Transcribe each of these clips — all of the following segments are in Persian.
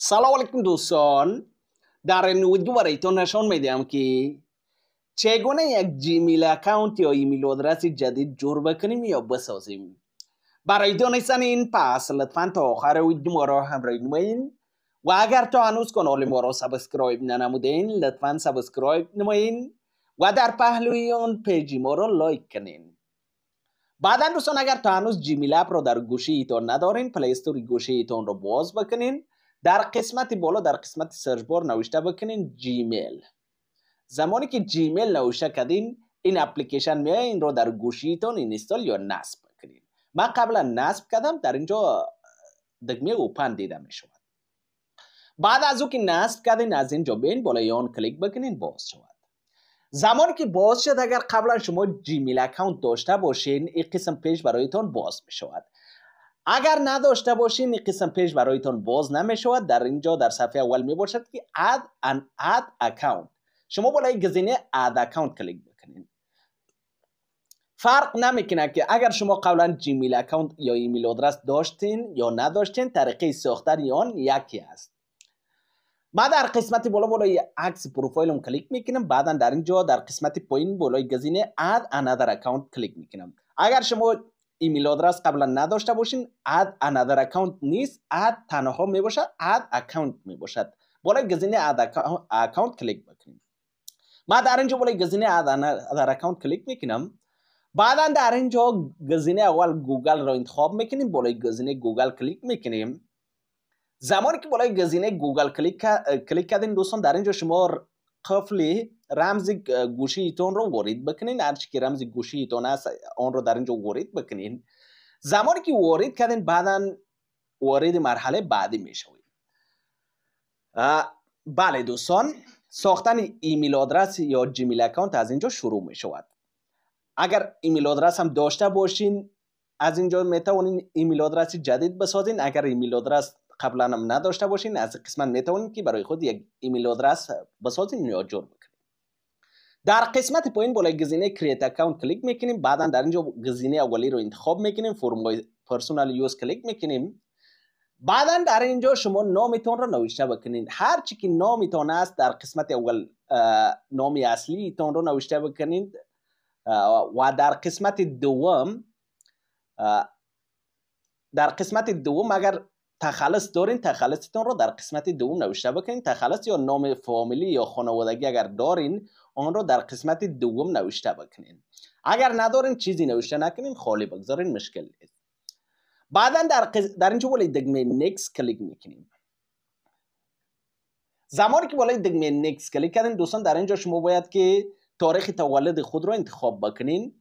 سلام علیکم دوستان در این ویدیو برایتون نشان میدم که چگونه یک جیمیل اکاونت یا ایمیل آدرس جدید جور بکنیم یا بسازیم برای دانستن این پس لطفا تا آخر ویدیو ما را همراهی نمایید و اگر تا هنوز کانال ما را سابسکرایب ننمودین لطفا سابسکرایب نمایید و در پهلوی آن پیجی ما را لایک کنین بعدا دوستان اگر تا هنوز جیمیل اپ را در گوشی ایتان ندارین پلیستوری گوشی ایتان را باز بکنین در قسمت بالا در قسمت سرچ بار نوشته بکنین جیمیل زمانی که جیمیل نوشته کردین این اپلیکیشن میای این رو در گوشیتون اینستال یا نصب کنین من قبلا نصب کردم در اینجا دگمه اوپن دیده می شود بعد از او که نصب کردین از اینجا بین بالا آن کلیک بکنین باز شود زمانی که باز شد اگر قبلا شما جیمیل اکاونت داشته باشین این قسم پیش برایتان باز می شود اگر نداشته باشین این قسم پیش برایتان باز نمی نمیشود در اینجا در صفحه اول می باشد که add an add account شما بالای گزینه add account کلیک بکنین فرق نمیکنه که اگر شما قبلا جیمیل اکاونت یا ایمیل آدرس داشتین یا نداشتین طریقه ساختن آن یکی است ما در قسمت بالا بالای عکس پروفایلم کلیک میکنم بعدا در اینجا در قسمت پایین بالای گزینه add another account کلیک میکنم اگر شما ایمیل آدرس قبلا نداشته باشین اد انادر اکاونت نیست اد تنها می باشد اد اکاونت می باشد بالای گزینه اد اکاونت کلیک بکنیم ما در اینجا بالای گزینه اد انادر اکاونت کلیک میکنم بعدا در اینجا گزینه اول گوگل رو انتخاب میکنیم بالای گزینه گوگل کلیک میکنیم زمانی که بالای گزینه گوگل کلیک کلیک کردین دوستان در اینجا شما قفل رمز گوشی تون رو وارد بکنین هرچی که رمز گوشیتون است آن رو در اینجا وارد بکنین زمانی که وارد کردین بعدا وارد مرحله بعدی میشوید بله دوستان ساختن ایمیل آدرس یا جیمیل اکانت از اینجا شروع می شود اگر ایمیل آدرس هم داشته باشین از اینجا می توانین ایمیل آدرس جدید بسازین اگر ایمیل آدرس قبلا هم نداشته باشین از قسمت میتونید که برای خود یک ایمیل آدرس بسازین یا جور بکنید در قسمت پایین بالای گزینه کریت اکاونت کلیک میکنیم بعدا در اینجا گزینه اولی رو انتخاب میکنیم فرم پرسونال یوز کلیک میکنیم بعدا در اینجا شما نامتون رو نوشته بکنین هر چی که نامتون است در قسمت اول نام اصلی تون رو نوشته بکنید و در قسمت دوم در قسمت دوم اگر تخلص دارین تخلصتون رو در قسمت دوم نوشته بکنین تخلص یا نام فامیلی یا خانوادگی اگر دارین آن رو در قسمت دوم نوشته بکنین اگر ندارین چیزی نوشته نکنین خالی بگذارین مشکل نیست بعدا در, قز... در اینجا بالای دگمه نیکس کلیک میکنیم زمانی که بالای دگمه نیکس کلیک کردین دوستان در اینجا شما باید که تاریخ تولد خود رو انتخاب بکنین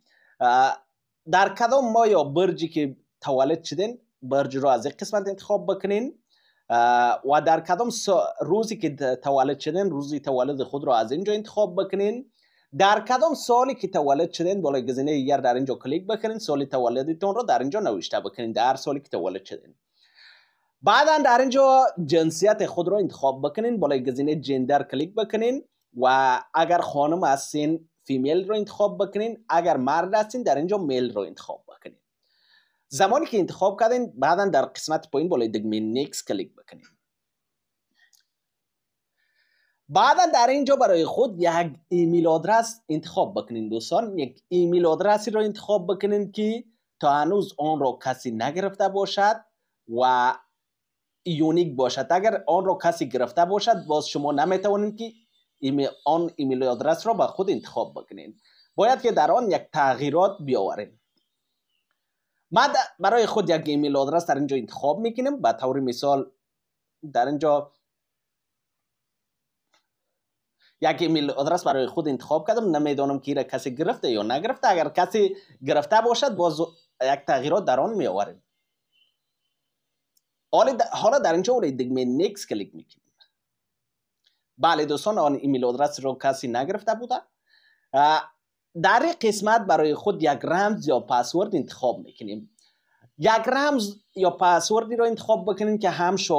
در کدام ما یا برجی که تولد شدین برج رو از یک قسمت انتخاب بکنین و در کدام روزی که تولد شدین روزی تولد خود رو از اینجا انتخاب بکنین در کدام سالی که تولد شدین بالای گزینه یار در اینجا کلیک بکنین سالی تولدتون رو در اینجا نوشته بکنین در سالی که تولد شدین بعدا در اینجا جنسیت خود رو انتخاب بکنین بالای گزینه جندر کلیک بکنین و اگر خانم هستین فیمیل رو انتخاب بکنین اگر مرد هستین در اینجا میل رو انتخاب زمانی که انتخاب کردین بعدا در قسمت پایین بالای دگمه نیکس کلیک بکنید بعدا در اینجا برای خود یک ایمیل آدرس انتخاب بکنین دوستان یک ایمیل آدرسی را انتخاب بکنین که تا هنوز آن را کسی نگرفته باشد و یونیک باشد اگر آن را کسی گرفته باشد باز شما نمیتوانید که ایمی آن ایمیل آدرس را به خود انتخاب بکنین باید که در آن یک تغییرات بیاورین ما برای خود یک ایمیل آدرس در اینجا انتخاب میکنیم به طور مثال در اینجا یک ایمیل آدرس برای خود انتخاب کردم نمیدانم که کسی گرفته یا نگرفته اگر کسی گرفته باشد باز یک تغییرات در آن میآوریم. حالا در اینجا اولی دگمه نیکس کلیک میکنیم بله دوستان آن ایمیل آدرس رو کسی نگرفته بوده در قسمت برای خود یک رمز یا پسورد انتخاب میکنیم یک رمز یا پسوردی را انتخاب بکنیم که هم شا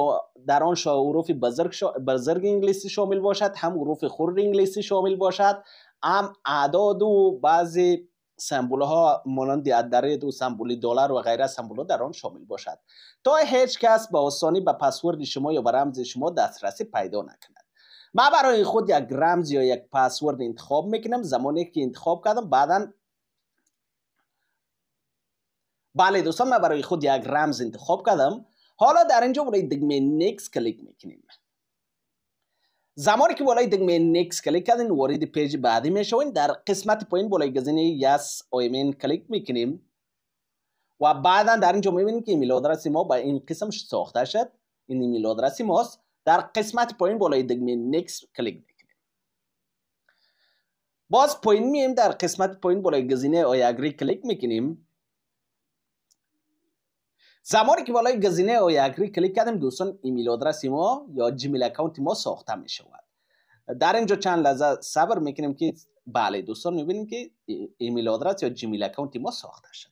در آن حروف بزرگ, شا... بزرگ انگلیسی شامل باشد هم حروف خرد انگلیسی شامل باشد هم اعداد و بعضی سمبول ها مانند عدرید و سمبولی دلار و غیره سمبول ها در آن شامل باشد تا هیچ کس به آسانی به پسورد شما یا به رمز شما دسترسی پیدا نکند ما برای خود یک رمز یا یک پسورد انتخاب میکنم زمانی که انتخاب کردم بعدا بله دوستان ما برای خود یک رمز انتخاب کردم حالا در اینجا برای دگمه نیکس کلیک میکنیم زمانی که بالای دگمه نیکس کلیک کردین وارد پیج بعدی میشوین در قسمت پایین بالای گزینه یس آیمین کلیک میکنیم و بعدا در اینجا میبینیم که ایمیل آدرس ما به این قسم ساخته شد این ایمیل آدرس ماست در قسمت پایین بالای دکمه نکس کلیک میکنیم باز پایین میایم در قسمت پایین بالای گزینه آی اگری کلیک میکنیم زمانی که بالای گزینه آی اگری کلیک کردیم دوستان ایمیل آدرس ما یا جیمیل اکاونت ما ساخته می شود در اینجا چند لحظه صبر میکنیم که بله دوستان میبینیم که ایمیل آدرس یا جیمیل اکاونت ما ساخته شد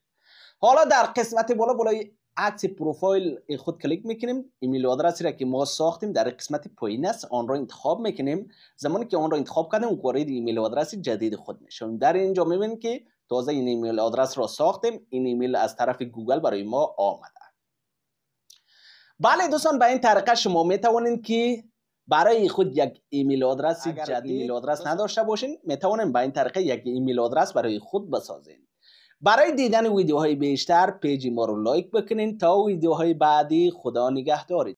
حالا در قسمت بالا بالای عکس پروفایل خود کلیک میکنیم ایمیل آدرسی را که ما ساختیم در قسمت پایین است آن را انتخاب میکنیم زمانی که آن را انتخاب کردیم وارد ایمیل آدرس جدید خود میشیم در اینجا میبینید که تازه این ایمیل آدرس را ساختیم این ایمیل از طرف گوگل برای ما آمده بله دوستان به این طریقه شما میتوانید که برای خود یک ایمیل آدرس جدید ایمیل آدرس نداشته باشین میتوانیم به این طریقه یک ایمیل آدرس برای خود بسازین برای دیدن ویدیوهای بیشتر پیج ما رو لایک بکنین تا ویدیوهای بعدی خدا نگهدارید